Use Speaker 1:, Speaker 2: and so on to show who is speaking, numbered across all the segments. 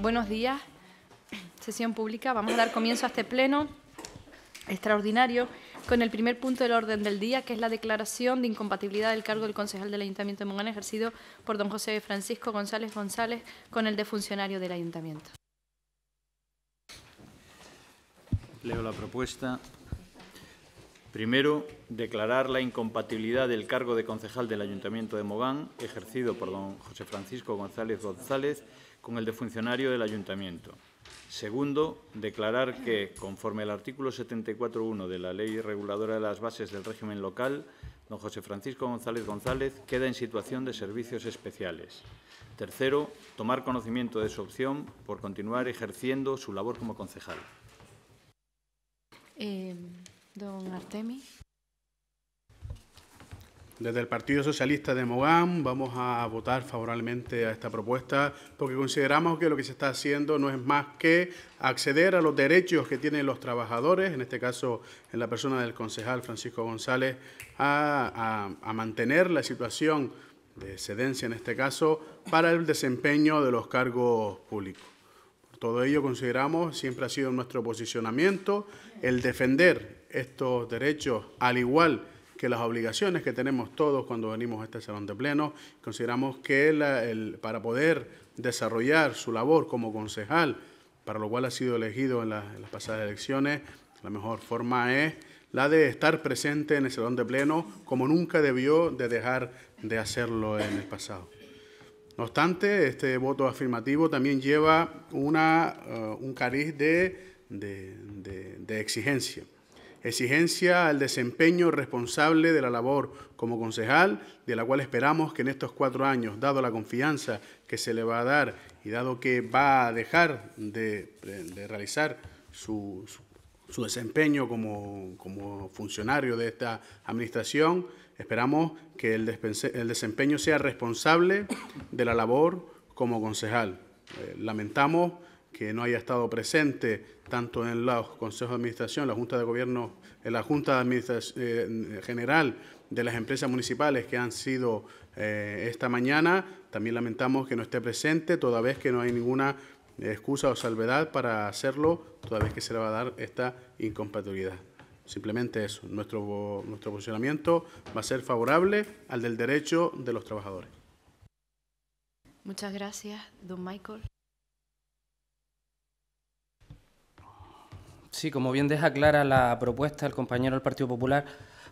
Speaker 1: Buenos días, sesión pública. Vamos a dar comienzo a este pleno extraordinario con el primer punto del orden del día, que es la declaración de incompatibilidad del cargo del concejal del Ayuntamiento de Mogán ejercido por don José Francisco González González con el de funcionario del Ayuntamiento.
Speaker 2: Leo la propuesta. Primero, declarar la incompatibilidad del cargo de concejal del Ayuntamiento de Mogán, ejercido por don José Francisco González González, con el de funcionario del ayuntamiento. Segundo, declarar que, conforme al artículo 74.1 de la Ley Reguladora de las Bases del Régimen Local, don José Francisco González González queda en situación de servicios especiales. Tercero, tomar conocimiento de su opción por continuar ejerciendo su labor como concejal.
Speaker 1: Eh, don Artemi.
Speaker 2: Desde el Partido
Speaker 3: Socialista de Mogán vamos a votar favorablemente a esta propuesta porque consideramos que lo que se está haciendo no es más que acceder a los derechos que tienen los trabajadores, en este caso en la persona del concejal Francisco González, a, mantener la situación de excedencia en este caso para el desempeño de los cargos públicos. Por todo ello consideramos, siempre ha sido nuestro posicionamiento, el defender estos derechos al igual que las obligaciones que tenemos todos cuando venimos a este salón de pleno. Consideramos que para poder desarrollar su labor como concejal, para lo cual ha sido elegido en, las pasadas elecciones, la mejor forma es la de estar presente en el salón de pleno como nunca debió de dejar de hacerlo en el pasado. No obstante, este voto afirmativo también lleva una, eh, un cariz de exigencia exigencia al desempeño responsable de la labor como concejal, de la cual esperamos que en estos cuatro años, dado la confianza que se le va a dar y dado que va a dejar de, realizar su, desempeño como, funcionario de esta administración, esperamos que el, desempeño sea responsable de la labor como concejal. Eh, lamentamos que no haya estado presente tanto en los consejos de administración, la Junta de Gobierno, en la Junta eh, General de las Empresas Municipales que han sido eh, esta mañana. También lamentamos que no esté presente, toda vez que no hay ninguna excusa o salvedad para hacerlo, toda vez que se le va a dar esta incompatibilidad. Simplemente eso, nuestro, nuestro posicionamiento va a ser favorable al del derecho de los trabajadores.
Speaker 1: Muchas gracias, don Michael.
Speaker 4: Sí, como bien deja clara la propuesta el compañero del Partido Popular,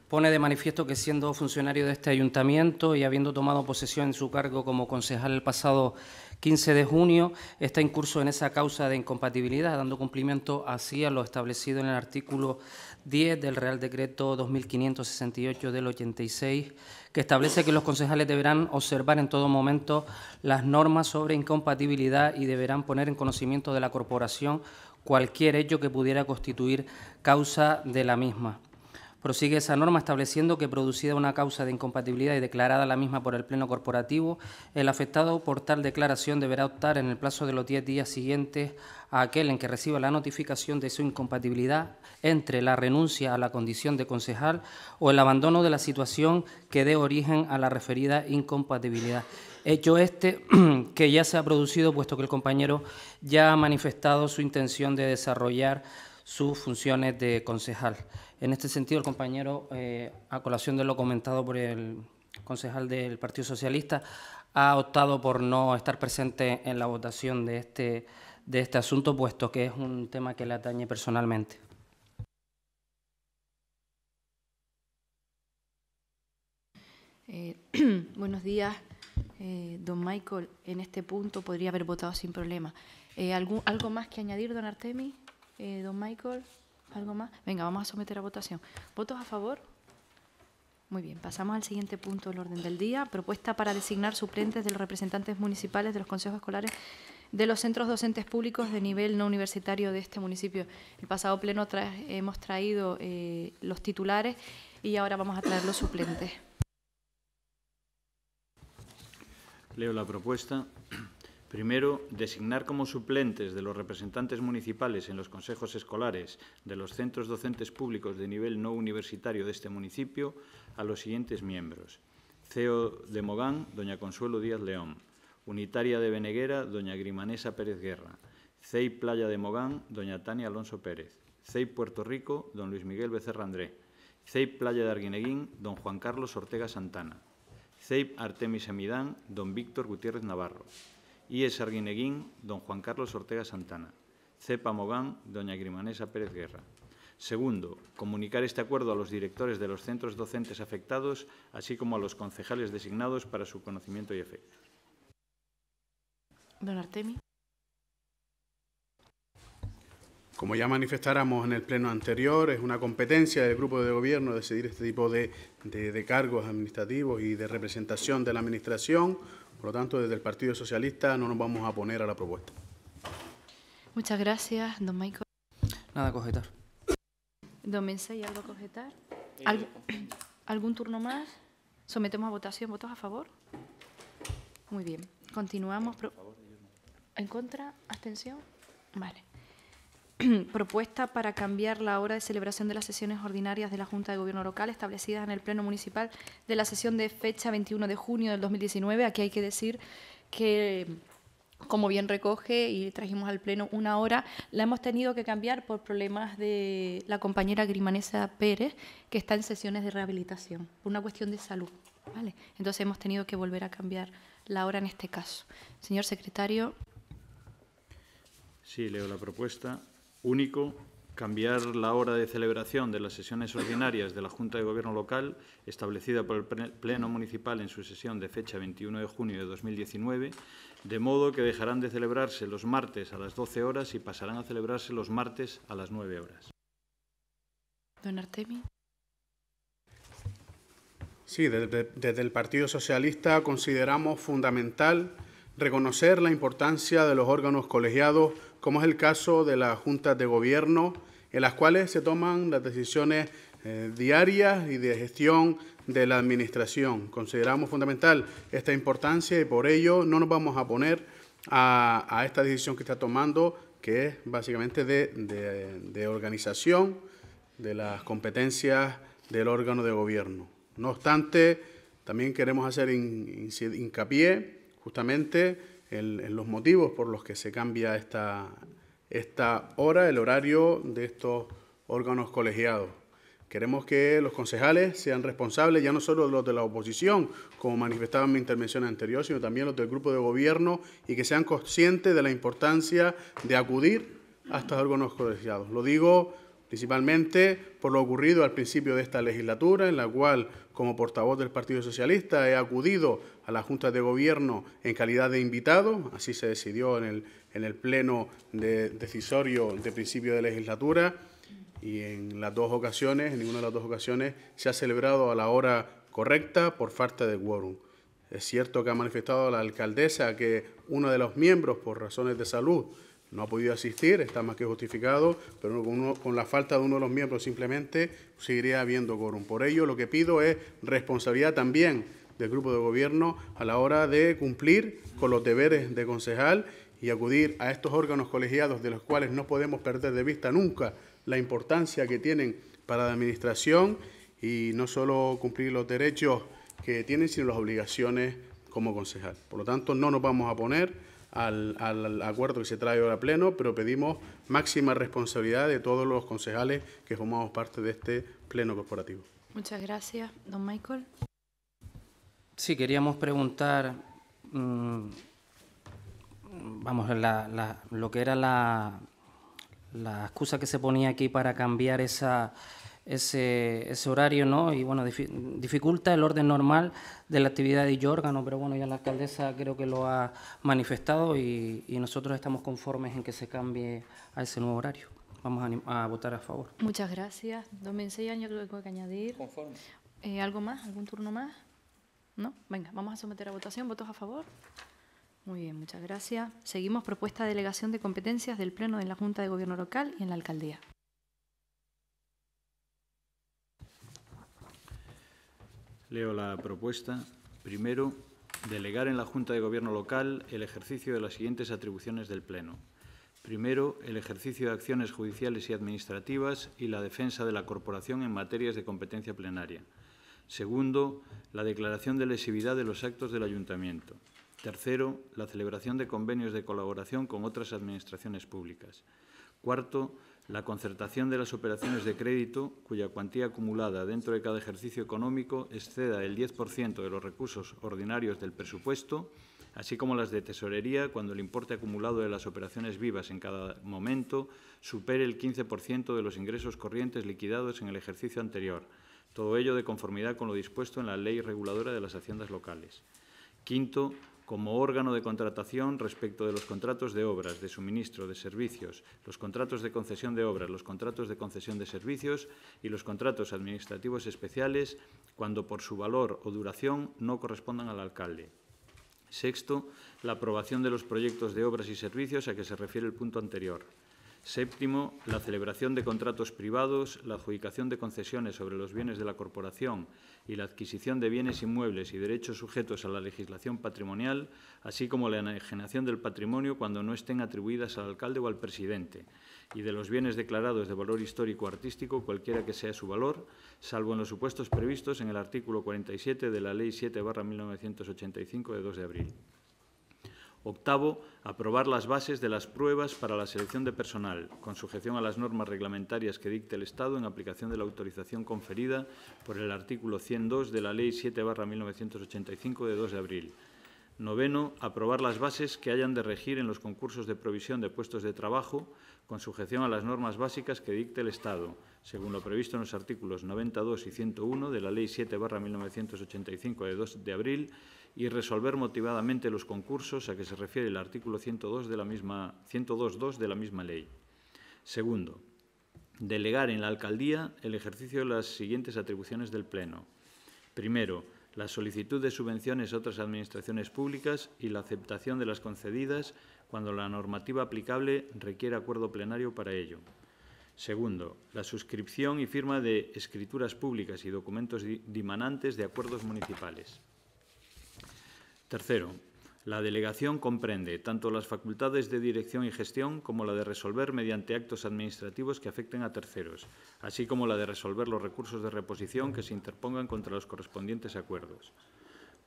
Speaker 4: pone de manifiesto que siendo funcionario de este ayuntamiento y habiendo tomado posesión en su cargo como concejal el pasado 15 de junio, está en curso en esa causa de incompatibilidad, dando cumplimiento así a lo establecido en el artículo 10 del Real Decreto 2568 del 86, que establece que los concejales deberán observar en todo momento las normas sobre incompatibilidad y deberán poner en conocimiento de la corporación cualquier hecho que pudiera constituir causa de la misma. Prosigue esa norma estableciendo que producida una causa de incompatibilidad y declarada la misma por el Pleno Corporativo, el afectado por tal declaración deberá optar en el plazo de los 10 días siguientes a aquel en que reciba la notificación de su incompatibilidad entre la renuncia a la condición de concejal o el abandono de la situación que dé origen a la referida incompatibilidad hecho este que ya se ha producido, puesto que el compañero ya ha manifestado su intención de desarrollar sus funciones de concejal. En este sentido, el compañero, eh, a colación de lo comentado por el concejal del Partido Socialista, ha optado por no estar presente en la votación de este, de este asunto, puesto que es un tema que le atañe personalmente.
Speaker 1: Eh, buenos días. Eh, don Michael, en este punto podría haber votado sin problema. Eh, ¿Algo más que añadir, don Artemi? Eh, don Michael, ¿algo más? Venga, vamos a someter a votación. ¿Votos a favor? Muy bien, pasamos al siguiente punto del orden del día. Propuesta para designar suplentes de los representantes municipales de los consejos escolares de los centros docentes públicos de nivel no universitario de este municipio. El pasado pleno hemos traído los titulares y ahora vamos a traer los suplentes.
Speaker 2: Leo la propuesta. Primero, designar como suplentes de los representantes municipales en los consejos escolares de los centros docentes públicos de nivel no universitario de este municipio a los siguientes miembros. CEO de Mogán, doña Consuelo Díaz León. Unitaria de Beneguera, doña Grimanesa Pérez Guerra. CEI Playa de Mogán, doña Tania Alonso Pérez. CEI Puerto Rico, don Luis Miguel Becerra André. CEI Playa de Arguineguín, don Juan Carlos Ortega Santana. Zeib Artemis Amidán, don Víctor Gutiérrez Navarro. I.S. Arguineguín, don Juan Carlos Ortega Santana. Cepa Mogán, doña Grimanesa Pérez Guerra. Segundo, comunicar este acuerdo a los directores de los centros docentes afectados, así como a los concejales designados para su conocimiento y efecto.
Speaker 1: Don Artemis.
Speaker 3: Como ya manifestáramos en el pleno anterior, es una competencia del grupo de gobierno decidir este tipo de, cargos administrativos y de representación de la administración. Por lo tanto, desde el Partido Socialista no nos vamos a poner a la propuesta.
Speaker 1: Muchas gracias, don Michael. Nada a cogetar. Don Mensei, ¿algo a cogetar? ¿Algún turno más? Sometemos a votación. ¿Votos a favor? Muy bien. Continuamos. ¿En contra? ¿Abstención? Vale. propuesta para cambiar la hora de celebración de las sesiones ordinarias de la Junta de Gobierno Local establecidas en el Pleno Municipal de la sesión de fecha 21 de junio del 2019. Aquí hay que decir que como bien recoge y trajimos al Pleno una hora, la hemos tenido que cambiar por problemas de la compañera Grimanesa Pérez, que está en sesiones de rehabilitación, por una cuestión de salud. ¿vale? Entonces hemos tenido que volver a cambiar la hora en este caso. Señor secretario.
Speaker 2: Sí, leo la propuesta. Único, cambiar la hora de celebración de las sesiones ordinarias de la Junta de Gobierno Local, establecida por el Pleno Municipal en su sesión de fecha 21 de junio de 2019, de modo que dejarán de celebrarse los martes a las 12 horas y pasarán a celebrarse los martes a las 9 horas.
Speaker 1: Don Artemi.
Speaker 2: Sí, desde, desde el Partido
Speaker 3: Socialista consideramos fundamental reconocer la importancia de los órganos colegiados como es el caso de las juntas de gobierno, en las cuales se toman las decisiones eh, diarias y de gestión de la administración. Consideramos fundamental esta importancia y por ello no nos vamos a poner a, esta decisión que está tomando, que es básicamente de, de organización de las competencias del órgano de gobierno. No obstante, también queremos hacer hincapié justamente en los motivos por los que se cambia esta, esta hora, el horario de estos órganos colegiados. Queremos que los concejales sean responsables, ya no solo los de la oposición, como manifestaba en mi intervención anterior, sino también los del grupo de gobierno y que sean conscientes de la importancia de acudir a estos órganos colegiados. Lo digo principalmente por lo ocurrido al principio de esta legislatura, en la cual, como portavoz del Partido Socialista, he acudido a la Junta de Gobierno en calidad de invitado, así se decidió en el, pleno decisorio de principio de legislatura, y en las dos ocasiones, en ninguna de las dos ocasiones, se ha celebrado a la hora correcta por falta de quórum. Es cierto que ha manifestado la alcaldesa que uno de los miembros, por razones de salud, no ha podido asistir, está más que justificado, pero con, la falta de uno de los miembros simplemente seguiría habiendo quórum. Por ello, lo que pido es responsabilidad también del grupo de gobierno a la hora de cumplir con los deberes de concejal y acudir a estos órganos colegiados de los cuales no podemos perder de vista nunca la importancia que tienen para la administración y no solo cumplir los derechos que tienen, sino las obligaciones como concejal. Por lo tanto, no nos vamos a poner al, al, acuerdo que se trae ahora pleno, pero pedimos máxima responsabilidad de todos los concejales que formamos parte de este pleno corporativo.
Speaker 1: Muchas gracias, don Michael.
Speaker 3: Sí,
Speaker 4: queríamos preguntar, mm, vamos, la, lo que era la, la excusa que se ponía aquí para cambiar esa ese, ese horario, ¿no? Y bueno, dificulta el orden normal de la actividad de órgano, pero bueno, ya la alcaldesa creo que lo ha manifestado y, y nosotros estamos conformes en que se cambie a ese nuevo horario. Vamos a, votar a favor.
Speaker 1: Muchas gracias. Don seis yo creo que tengo que añadir. Conforme. Eh, ¿Algo más? ¿Algún turno más? ¿No? Venga, vamos a someter a votación. ¿Votos a favor? Muy bien, muchas gracias. Seguimos propuesta de delegación de competencias del Pleno en la Junta de Gobierno Local y en la Alcaldía.
Speaker 2: Leo la propuesta. Primero, delegar en la Junta de Gobierno local el ejercicio de las siguientes atribuciones del Pleno. Primero, el ejercicio de acciones judiciales y administrativas y la defensa de la corporación en materias de competencia plenaria. Segundo, la declaración de lesividad de los actos del ayuntamiento. Tercero, la celebración de convenios de colaboración con otras administraciones públicas. Cuarto, la concertación de las operaciones de crédito cuya cuantía acumulada dentro de cada ejercicio económico exceda el 10% de los recursos ordinarios del presupuesto, así como las de tesorería cuando el importe acumulado de las operaciones vivas en cada momento supere el 15% de los ingresos corrientes liquidados en el ejercicio anterior, todo ello de conformidad con lo dispuesto en la Ley Reguladora de las Haciendas Locales. Quinto, como órgano de contratación respecto de los contratos de obras, de suministro, de servicios, los contratos de concesión de obras, los contratos de concesión de servicios y los contratos administrativos especiales cuando por su valor o duración no correspondan al alcalde. Sexto, la aprobación de los proyectos de obras y servicios a que se refiere el punto anterior. Séptimo, la celebración de contratos privados, la adjudicación de concesiones sobre los bienes de la corporación y la adquisición de bienes inmuebles y derechos sujetos a la legislación patrimonial, así como la enajenación del patrimonio cuando no estén atribuidas al alcalde o al presidente, y de los bienes declarados de valor histórico artístico, cualquiera que sea su valor, salvo en los supuestos previstos en el artículo 47 de la Ley 7-1985 de 2 de abril. Octavo, aprobar las bases de las pruebas para la selección de personal, con sujeción a las normas reglamentarias que dicte el Estado en aplicación de la autorización conferida por el artículo 102 de la Ley 7-1985 de 2 de abril. Noveno, aprobar las bases que hayan de regir en los concursos de provisión de puestos de trabajo, con sujeción a las normas básicas que dicte el Estado, según lo previsto en los artículos 92 y 101 de la Ley 7-1985 de 2 de abril y resolver motivadamente los concursos a que se refiere el artículo 102 de la misma 102.2 de la misma ley. Segundo, delegar en la alcaldía el ejercicio de las siguientes atribuciones del pleno. Primero, la solicitud de subvenciones a otras administraciones públicas y la aceptación de las concedidas cuando la normativa aplicable requiere acuerdo plenario para ello. Segundo, la suscripción y firma de escrituras públicas y documentos dimanantes de acuerdos municipales. Tercero, la delegación comprende tanto las facultades de dirección y gestión como la de resolver mediante actos administrativos que afecten a terceros, así como la de resolver los recursos de reposición que se interpongan contra los correspondientes acuerdos.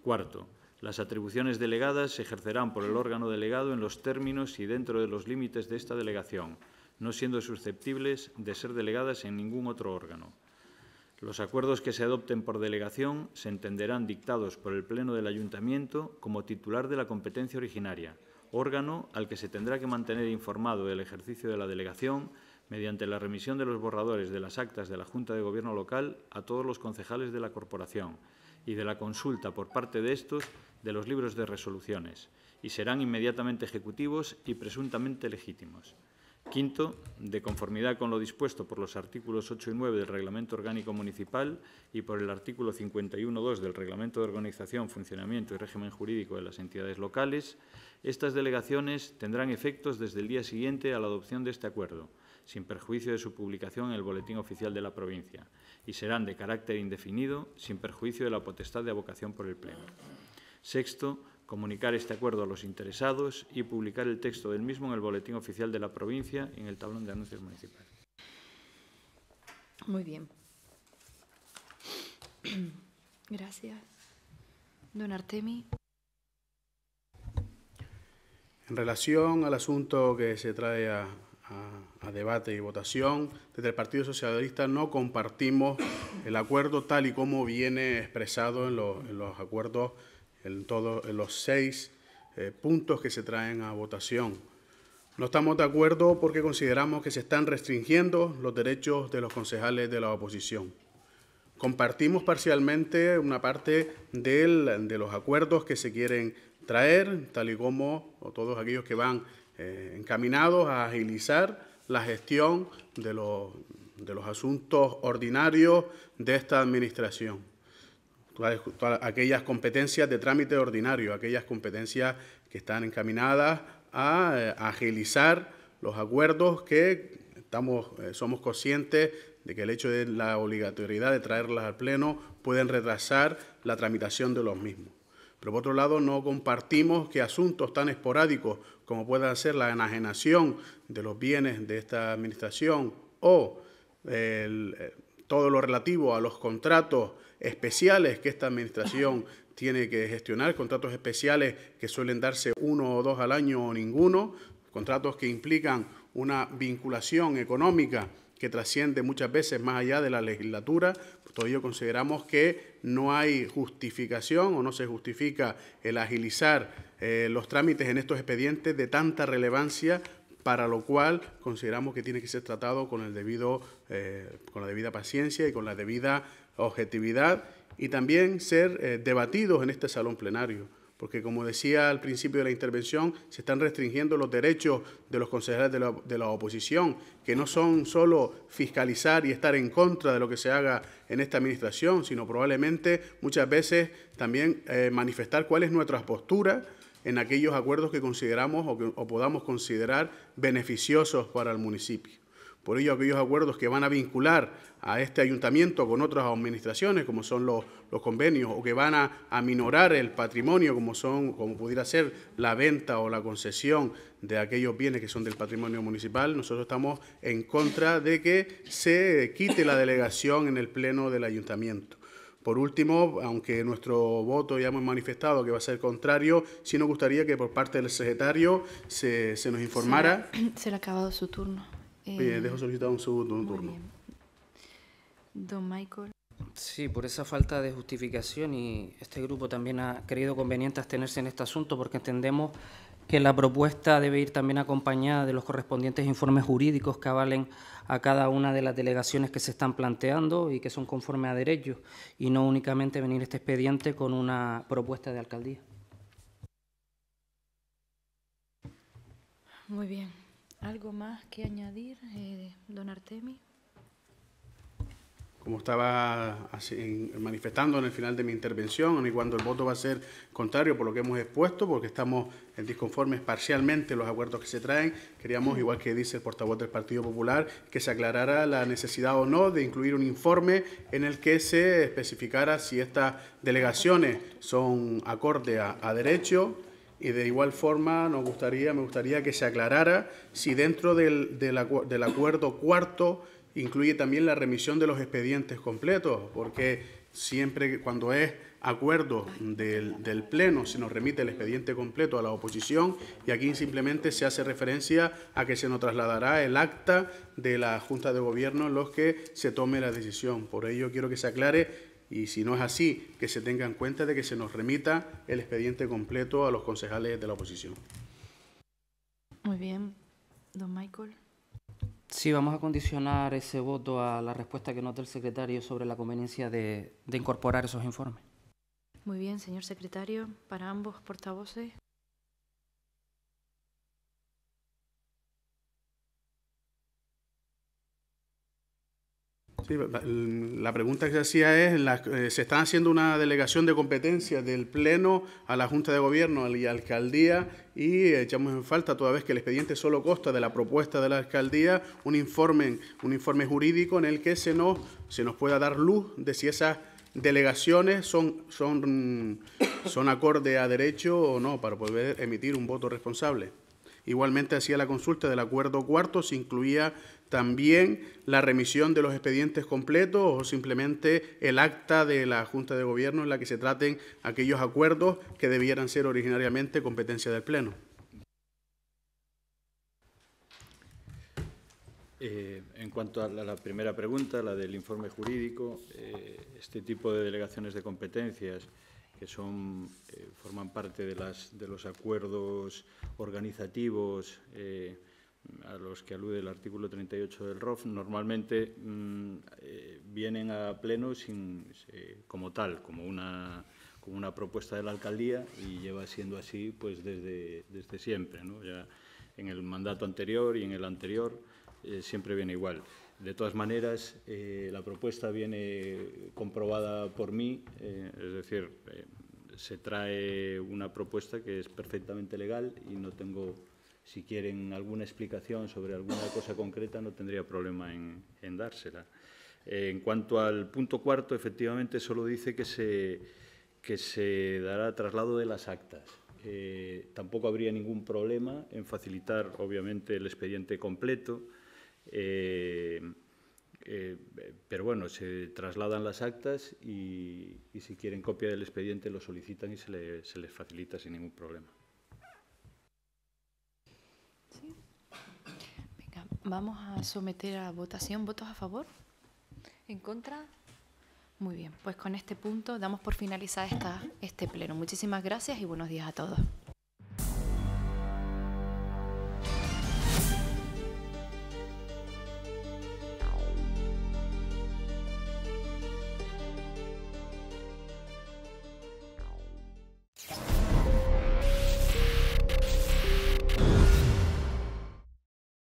Speaker 2: Cuarto, las atribuciones delegadas se ejercerán por el órgano delegado en los términos y dentro de los límites de esta delegación, no siendo susceptibles de ser delegadas en ningún otro órgano. Los acuerdos que se adopten por delegación se entenderán dictados por el Pleno del Ayuntamiento como titular de la competencia originaria, órgano al que se tendrá que mantener informado del ejercicio de la delegación mediante la remisión de los borradores de las actas de la Junta de Gobierno local a todos los concejales de la Corporación y de la consulta por parte de estos de los libros de resoluciones, y serán inmediatamente ejecutivos y presuntamente legítimos. Quinto, de conformidad con lo dispuesto por los artículos 8 y 9 del Reglamento Orgánico Municipal y por el artículo 51.2 del Reglamento de Organización, Funcionamiento y Régimen Jurídico de las Entidades Locales, estas delegaciones tendrán efectos desde el día siguiente a la adopción de este acuerdo, sin perjuicio de su publicación en el Boletín Oficial de la Provincia, y serán de carácter indefinido, sin perjuicio de la potestad de avocación por el Pleno. Sexto, comunicar este acuerdo a los interesados y publicar el texto del mismo en el Boletín Oficial de la Provincia y en el Tablón de Anuncios Municipal.
Speaker 1: Muy bien. Gracias. Don Artemi.
Speaker 3: En relación al asunto que se trae a, debate y votación, desde el Partido Socialista no compartimos el acuerdo tal y como viene expresado en, en los acuerdos en todos los seis eh, puntos que se traen a votación. No estamos de acuerdo porque consideramos que se están restringiendo los derechos de los concejales de la oposición. Compartimos parcialmente una parte del, de los acuerdos que se quieren traer, tal y como todos aquellos que van eh, encaminados a agilizar la gestión de los, de los asuntos ordinarios de esta administración aquellas competencias de trámite ordinario, aquellas competencias que están encaminadas a, eh, agilizar los acuerdos que estamos, eh, somos conscientes de que el hecho de la obligatoriedad de traerlas al Pleno pueden retrasar la tramitación de los mismos. Pero por otro lado, no compartimos que asuntos tan esporádicos como puedan ser la enajenación de los bienes de esta Administración o el, eh, todo lo relativo a los contratos especiales que esta administración tiene que gestionar, contratos especiales que suelen darse uno o dos al año o ninguno, contratos que implican una vinculación económica que trasciende muchas veces más allá de la legislatura. Pues todo ello consideramos que no hay justificación o no se justifica el agilizar eh, los trámites en estos expedientes de tanta relevancia para lo cual consideramos que tiene que ser tratado con, el debido, eh, con la debida paciencia y con la debida objetividad y también ser eh, debatidos en este salón plenario. Porque como decía al principio de la intervención, se están restringiendo los derechos de los consejeros de la, oposición, que no son solo fiscalizar y estar en contra de lo que se haga en esta administración, sino probablemente muchas veces también eh, manifestar cuál es nuestra postura en aquellos acuerdos que consideramos o, podamos considerar beneficiosos para el municipio. Por ello, aquellos acuerdos que van a vincular a este ayuntamiento con otras administraciones, como son los, los convenios, o que van a aminorar el patrimonio, como, son, como pudiera ser la venta o la concesión de aquellos bienes que son del patrimonio municipal, nosotros estamos en contra de que se quite la delegación en el pleno del ayuntamiento. Por último, aunque nuestro voto ya hemos manifestado que va a ser contrario, sí nos gustaría que por parte del secretario se, se nos informara.
Speaker 1: Se, le ha acabado su turno. bien, eh, dejo
Speaker 3: solicitado un segundo turno.
Speaker 1: Don Michael.
Speaker 4: Sí, por esa falta de justificación y este grupo también ha creído conveniente abstenerse en este asunto porque entendemos que la propuesta debe ir también acompañada de los correspondientes informes jurídicos que avalen a cada una de las delegaciones que se están planteando y que son conforme a derechos, y no únicamente venir este expediente con una propuesta de alcaldía.
Speaker 1: Muy bien. ¿Algo más que añadir, eh, don Artemis?
Speaker 3: como estaba manifestando en el final de mi intervención, y cuando el voto va a ser contrario por lo que hemos expuesto, porque estamos en disconformes parcialmente los acuerdos que se traen, queríamos, igual que dice el portavoz del Partido Popular, que se aclarara la necesidad o no de incluir un informe en el que se especificara si estas delegaciones son acorde a derecho, y de igual forma, nos gustaría, me gustaría que se aclarara si dentro del, acuerdo cuarto incluye también la remisión de los expedientes completos, porque siempre cuando es acuerdo del, del, Pleno, se nos remite el expediente completo a la oposición y aquí simplemente se hace referencia a que se nos trasladará el acta de la Junta de Gobierno en los que se tome la decisión. Por ello quiero que se aclare y si no es así, que se tengan en cuenta de que se nos remita el expediente completo a los concejales de la oposición.
Speaker 1: Muy bien, don Michael.
Speaker 4: Sí, vamos a condicionar ese voto a la respuesta que nos el secretario sobre la conveniencia de incorporar esos informes.
Speaker 1: Muy bien, señor secretario, para ambos portavoces.
Speaker 3: la pregunta que se hacía es, eh, se está haciendo una delegación de competencia del Pleno a la Junta de Gobierno y la Alcaldía y echamos en falta toda vez que el expediente solo consta de la propuesta de la Alcaldía un informe, un informe jurídico en el que se nos, se nos pueda dar luz de si esas delegaciones son, son, son acorde a derecho o no para poder emitir un voto responsable. Igualmente hacía la consulta del acuerdo cuarto, se incluía también la remisión de los expedientes completos o simplemente el acta de la Junta de Gobierno en la que se traten aquellos acuerdos que debieran ser originariamente competencia del Pleno.
Speaker 2: Eh, en cuanto a la, primera pregunta, la del informe jurídico, eh, este tipo de delegaciones de competencias que son, eh, forman parte de, las, de los acuerdos organizativos a los que alude el artículo 38 del ROF normalmente mm, eh, vienen a pleno sin, como tal, como una, propuesta de la alcaldía y lleva siendo así pues desde, siempre. Ya en el mandato anterior y en el anterior eh, siempre viene igual. De todas maneras, eh, la propuesta viene comprobada por mí, es decir, se trae una propuesta que es perfectamente legal y no tengo si quieren alguna explicación sobre alguna cosa concreta, no tendría problema en, dársela. en cuanto al punto cuarto, efectivamente solo dice que se, que se dará traslado de las actas. Eh, tampoco habría ningún problema en facilitar, obviamente, el expediente completo. Eh, eh, pero bueno, se trasladan las actas y, si quieren copia del expediente lo solicitan y se les facilita sin ningún problema.
Speaker 1: Vamos a mm. someter a votación votos a favor. ¿En contra? Muy bien, pues con este punto damos por finalizada este pleno. Muchísimas gracias y buenos días a todos.